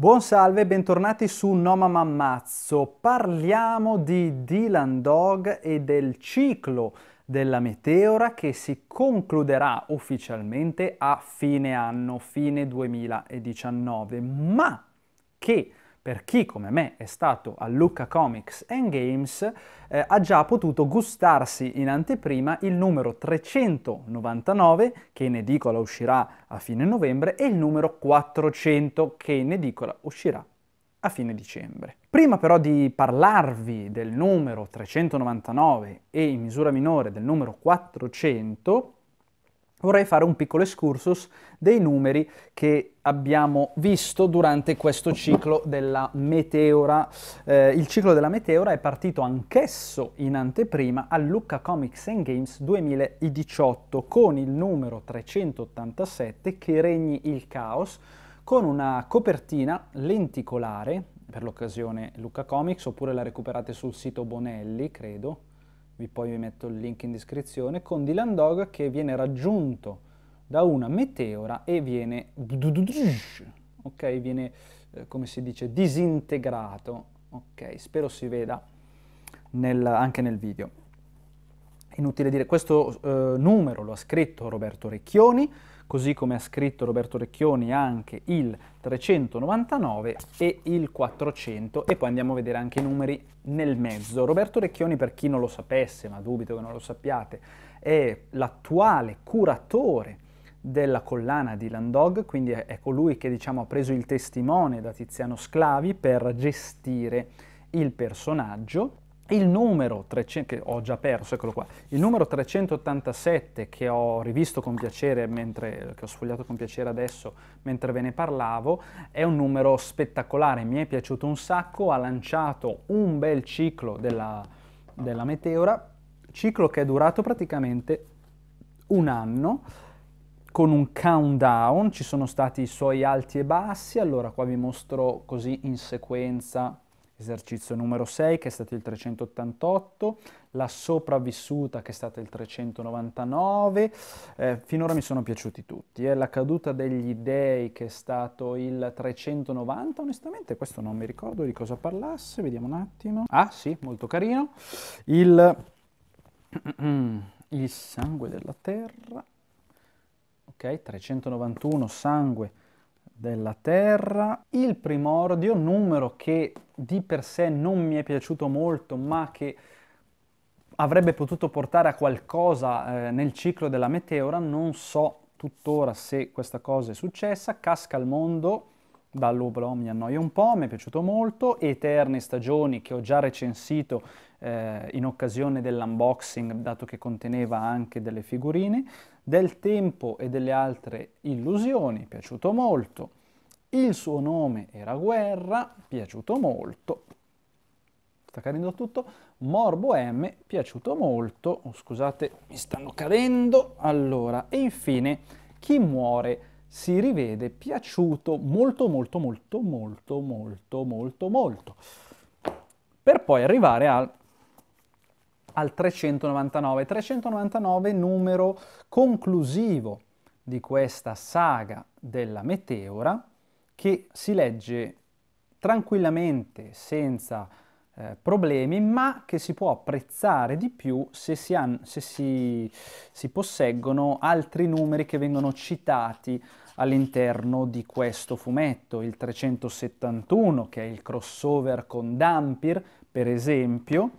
Buon salve, bentornati su Noma Mammazzo. Parliamo di Dylan Dog e del ciclo della meteora che si concluderà ufficialmente a fine anno, fine 2019, ma che per chi come me è stato a Lucca Comics Games, eh, ha già potuto gustarsi in anteprima il numero 399 che in edicola uscirà a fine novembre e il numero 400 che in edicola uscirà a fine dicembre. Prima però di parlarvi del numero 399 e in misura minore del numero 400, vorrei fare un piccolo excursus dei numeri che abbiamo visto durante questo ciclo della meteora. Eh, il ciclo della meteora è partito anch'esso in anteprima al Lucca Comics and Games 2018 con il numero 387 che regni il caos con una copertina lenticolare, per l'occasione Lucca Comics, oppure la recuperate sul sito Bonelli, credo, vi poi vi metto il link in descrizione, con Dylan Dog che viene raggiunto da una meteora e viene, ok, viene, eh, come si dice, disintegrato, ok, spero si veda nel, anche nel video. Inutile dire, questo eh, numero lo ha scritto Roberto Recchioni, così come ha scritto Roberto Recchioni anche il 399 e il 400 e poi andiamo a vedere anche i numeri nel mezzo. Roberto Recchioni, per chi non lo sapesse, ma dubito che non lo sappiate, è l'attuale curatore della collana di Landog, quindi è colui che diciamo, ha preso il testimone da Tiziano Sclavi per gestire il personaggio il numero 300, che ho già perso, eccolo qua, il numero 387 che ho rivisto con piacere, mentre, che ho sfogliato con piacere adesso mentre ve ne parlavo, è un numero spettacolare, mi è piaciuto un sacco, ha lanciato un bel ciclo della, della meteora, ciclo che è durato praticamente un anno, con un countdown, ci sono stati i suoi alti e bassi, allora qua vi mostro così in sequenza esercizio numero 6 che è stato il 388, la sopravvissuta che è stata il 399, eh, finora mi sono piaciuti tutti, eh. la caduta degli dei che è stato il 390, onestamente questo non mi ricordo di cosa parlasse, vediamo un attimo, ah sì, molto carino, il, il sangue della terra, ok, 391 sangue della terra, il primordio, numero che di per sé non mi è piaciuto molto, ma che avrebbe potuto portare a qualcosa eh, nel ciclo della meteora, non so tuttora se questa cosa è successa, casca al mondo dall'Oblò mi annoia un po', mi è piaciuto molto, Eterne Stagioni che ho già recensito eh, in occasione dell'unboxing dato che conteneva anche delle figurine, del tempo e delle altre illusioni, piaciuto molto, il suo nome era guerra, piaciuto molto, sta cadendo tutto, Morbo M, piaciuto molto, oh, scusate mi stanno cadendo, allora, e infine chi muore? si rivede piaciuto molto molto molto molto molto molto molto per poi arrivare al, al 399 399 numero conclusivo di questa saga della meteora che si legge tranquillamente senza eh, problemi, ma che si può apprezzare di più se, si, han, se si, si posseggono altri numeri che vengono citati all'interno di questo fumetto, il 371 che è il crossover con Dampir, per esempio,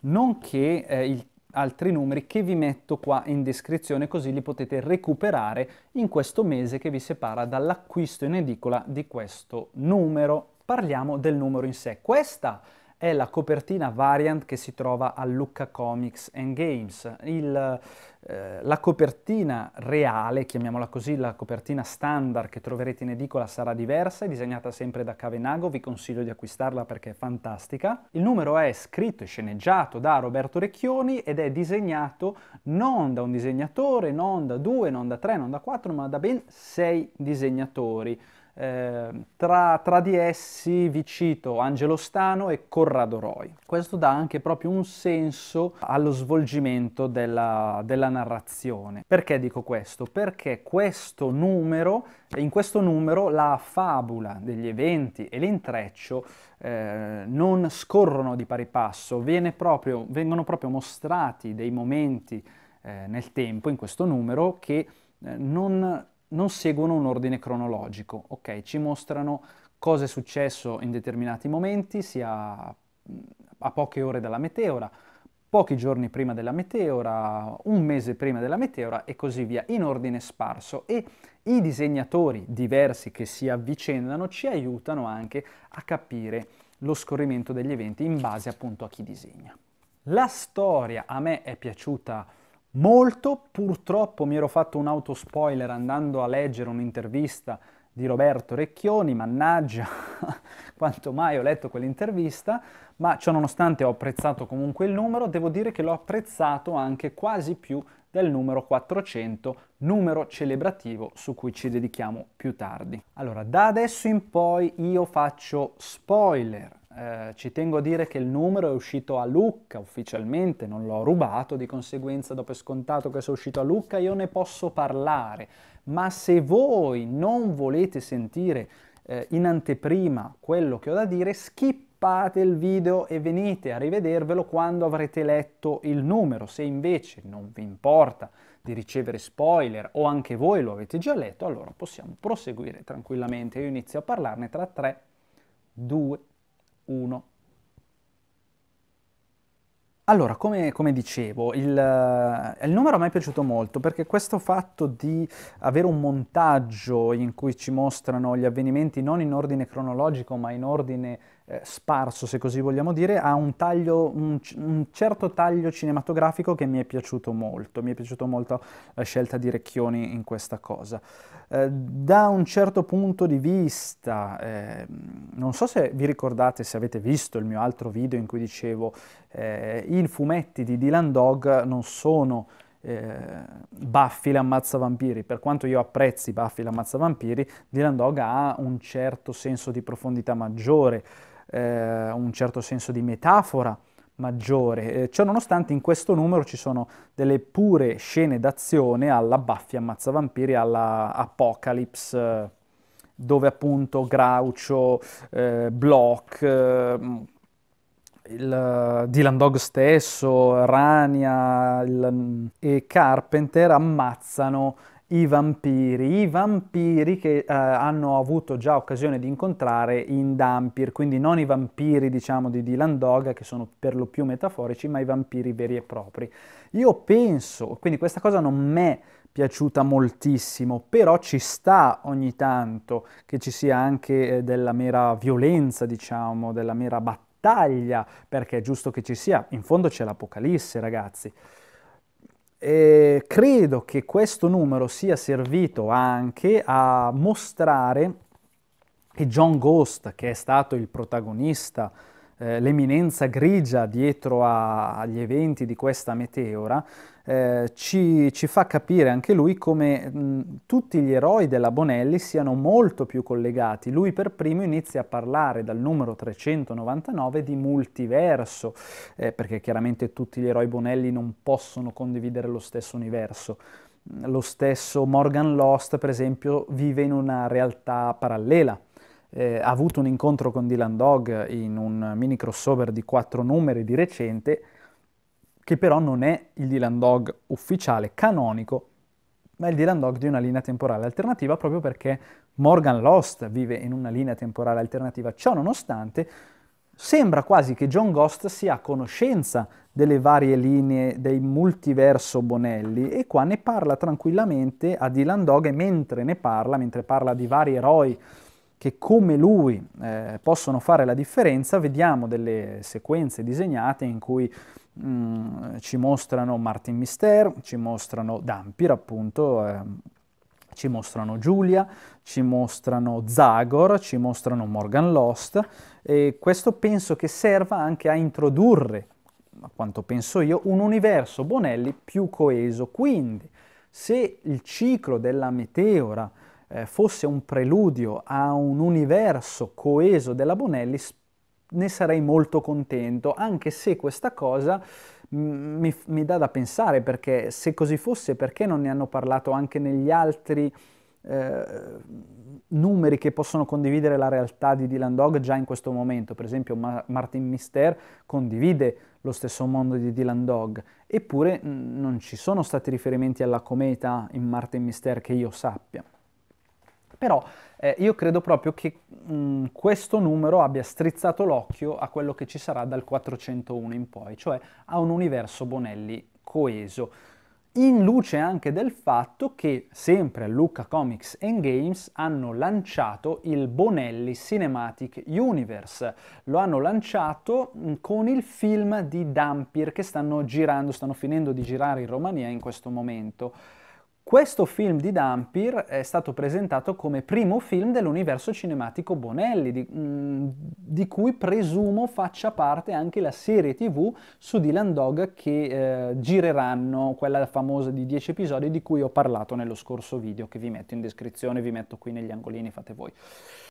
nonché eh, il altri numeri che vi metto qua in descrizione così li potete recuperare in questo mese che vi separa dall'acquisto in edicola di questo numero. Parliamo del numero in sé. Questa è la copertina variant che si trova a Lucca Comics and Games. Il, eh, la copertina reale, chiamiamola così, la copertina standard che troverete in edicola sarà diversa, è disegnata sempre da Cavenago, vi consiglio di acquistarla perché è fantastica. Il numero è scritto e sceneggiato da Roberto Recchioni ed è disegnato non da un disegnatore, non da due, non da tre, non da quattro, ma da ben sei disegnatori eh, tra, tra, di essi vi cito Angelo Stano e Corrado Roy. Questo dà anche proprio un senso allo svolgimento della, della narrazione. Perché dico questo? Perché questo numero, in questo numero la fabula degli eventi e l'intreccio eh, non scorrono di pari passo, proprio, vengono proprio mostrati dei momenti eh, nel tempo, in questo numero, che eh, non non seguono un ordine cronologico, ok? Ci mostrano cosa è successo in determinati momenti, sia a poche ore dalla meteora, pochi giorni prima della meteora, un mese prima della meteora e così via, in ordine sparso. E i disegnatori diversi che si avvicendano ci aiutano anche a capire lo scorrimento degli eventi in base appunto a chi disegna. La storia a me è piaciuta molto. Purtroppo mi ero fatto un spoiler andando a leggere un'intervista di Roberto Recchioni, mannaggia quanto mai ho letto quell'intervista, ma ciò nonostante ho apprezzato comunque il numero, devo dire che l'ho apprezzato anche quasi più del numero 400, numero celebrativo su cui ci dedichiamo più tardi. Allora, da adesso in poi io faccio spoiler, eh, ci tengo a dire che il numero è uscito a Lucca ufficialmente, non l'ho rubato, di conseguenza dopo è scontato che sia uscito a Lucca io ne posso parlare, ma se voi non volete sentire eh, in anteprima quello che ho da dire, skippate il video e venite a rivedervelo quando avrete letto il numero, se invece non vi importa di ricevere spoiler o anche voi lo avete già letto, allora possiamo proseguire tranquillamente, io inizio a parlarne tra 3, 2, 3. 1. Allora, come, come dicevo, il, eh, il, numero mi è piaciuto molto perché questo fatto di avere un montaggio in cui ci mostrano gli avvenimenti non in ordine cronologico ma in ordine eh, sparso, se così vogliamo dire, ha un, taglio, un, un, certo taglio cinematografico che mi è piaciuto molto. Mi è piaciuta molto la scelta di Recchioni in questa cosa. Eh, da un certo punto di vista, eh, non so se vi ricordate, se avete visto il mio altro video in cui dicevo eh, i fumetti di Dylan Dog non sono eh, Buffy l'ammazza vampiri, per quanto io apprezzi Buffy l'ammazza vampiri, Dylan Dog ha un certo senso di profondità maggiore, eh, un certo senso di metafora, maggiore. Eh, ciò nonostante in questo numero ci sono delle pure scene d'azione alla Buffy ammazzavampiri, alla Apocalypse, eh, dove appunto Groucho, eh, Block, eh, il Dylan Dog stesso, Rania il, mm, e Carpenter ammazzano i vampiri, i vampiri che eh, hanno avuto già occasione di incontrare in Dampir, quindi non i vampiri diciamo di Dylan Dog che sono per lo più metaforici, ma i vampiri veri e propri. Io penso, quindi questa cosa non m'è piaciuta moltissimo, però ci sta ogni tanto che ci sia anche eh, della mera violenza, diciamo, della mera battaglia, perché è giusto che ci sia, in fondo c'è l'Apocalisse, ragazzi eh, credo che questo numero sia servito anche a mostrare che John Ghost, che è stato il protagonista, eh, l'eminenza grigia dietro a, agli eventi di questa meteora, eh, ci, ci, fa capire anche lui come mh, tutti gli eroi della Bonelli siano molto più collegati. Lui per primo inizia a parlare dal numero 399 di multiverso, eh, perché chiaramente tutti gli eroi Bonelli non possono condividere lo stesso universo lo stesso Morgan Lost, per esempio, vive in una realtà parallela. Eh, ha avuto un incontro con Dylan Dog in un mini crossover di quattro numeri di recente che però non è il Dylan Dog ufficiale, canonico, ma è il Dylan Dog di una linea temporale alternativa proprio perché Morgan Lost vive in una linea temporale alternativa. Ciò nonostante, sembra quasi che John Ghost sia a conoscenza delle varie linee dei multiverso Bonelli e qua ne parla tranquillamente a Dylan Dog e mentre ne parla, mentre parla di vari eroi che come lui eh, possono fare la differenza, vediamo delle sequenze disegnate in cui mh, mm, ci mostrano Martin Mister, ci mostrano Dampir appunto, eh, ci mostrano Giulia, ci mostrano Zagor, ci mostrano Morgan Lost e questo penso che serva anche a introdurre, a quanto penso io, un universo Bonelli più coeso. Quindi se il ciclo della meteora eh, fosse un preludio a un universo coeso della Bonelli, ne sarei molto contento, anche se questa cosa mm, mi, mi, dà da pensare perché se così fosse perché non ne hanno parlato anche negli altri eh, numeri che possono condividere la realtà di Dylan Dog già in questo momento, per esempio Ma- Martin Mister condivide lo stesso mondo di Dylan Dog, eppure mh, mm, non ci sono stati riferimenti alla cometa in Martin Mister che io sappia. Però eh, io credo proprio che mh, mm, questo numero abbia strizzato l'occhio a quello che ci sarà dal 401 in poi, cioè a un universo Bonelli coeso. In luce anche del fatto che sempre Luca Comics Games hanno lanciato il Bonelli Cinematic Universe. Lo hanno lanciato mm, con il film di Dampir che stanno girando, stanno finendo di girare in Romania in questo momento. Questo film di Dampir è stato presentato come primo film dell'universo cinematico Bonelli, di, mm, di, cui presumo faccia parte anche la serie tv su Dylan Dog che eh, gireranno, quella famosa di 10 episodi di cui ho parlato nello scorso video che vi metto in descrizione, vi metto qui negli angolini, fate voi.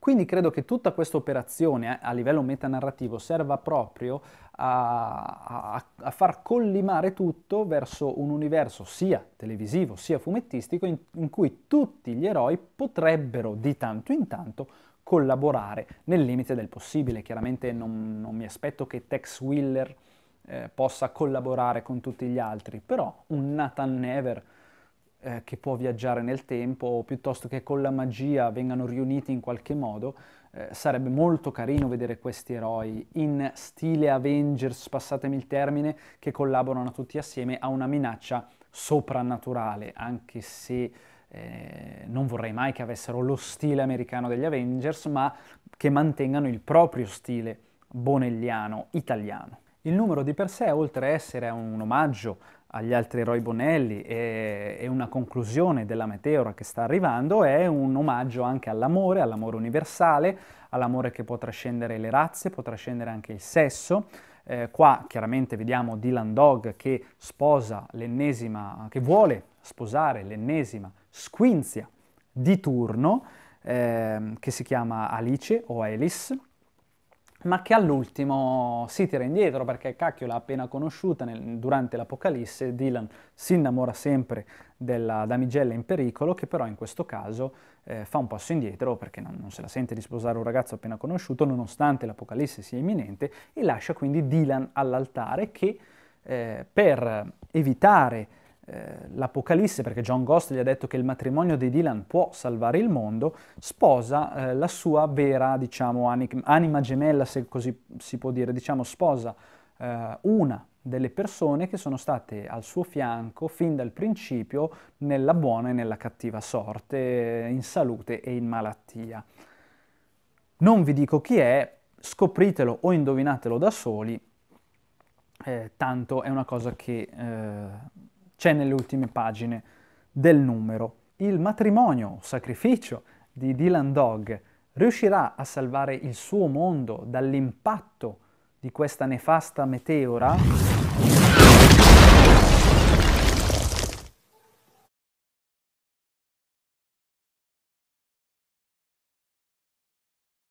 Quindi credo che tutta questa operazione a livello metanarrativo serva proprio a, a, a far collimare tutto verso un universo sia televisivo sia fumettistico fumettistico in, in cui tutti gli eroi potrebbero di tanto in tanto collaborare nel limite del possibile. Chiaramente non, non mi aspetto che Tex Wheeler eh, possa collaborare con tutti gli altri, però un Nathan Never eh, che può viaggiare nel tempo piuttosto che con la magia vengano riuniti in qualche modo, eh, sarebbe molto carino vedere questi eroi in stile Avengers, passatemi il termine, che collaborano tutti assieme a una minaccia soprannaturale, anche se eh, non vorrei mai che avessero lo stile americano degli Avengers, ma che mantengano il proprio stile bonelliano italiano. Il numero di per sé, oltre a essere un omaggio agli altri eroi Bonelli e, una conclusione della meteora che sta arrivando è un omaggio anche all'amore, all'amore universale, all'amore che può trascendere le razze, può trascendere anche il sesso, eh, qua chiaramente vediamo Dylan Dog che sposa l'ennesima, che vuole sposare l'ennesima squinzia di turno, eh, che si chiama Alice o Alice, ma che all'ultimo si tira indietro perché cacchio l'ha appena conosciuta nel, durante l'Apocalisse, Dylan si innamora sempre della damigella in pericolo che però in questo caso eh, fa un passo indietro perché non, non, se la sente di sposare un ragazzo appena conosciuto nonostante l'Apocalisse sia imminente e lascia quindi Dylan all'altare che eh, per evitare eh, l'Apocalisse, perché John Ghost gli ha detto che il matrimonio di Dylan può salvare il mondo, sposa eh, la sua vera, diciamo, anima gemella, se così si può dire, diciamo, sposa eh, una delle persone che sono state al suo fianco fin dal principio nella buona e nella cattiva sorte, in salute e in malattia. Non vi dico chi è, scopritelo o indovinatelo da soli, eh, tanto è una cosa che eh, c'è nelle ultime pagine del numero. Il matrimonio, sacrificio di Dylan Dog riuscirà a salvare il suo mondo dall'impatto di questa nefasta meteora?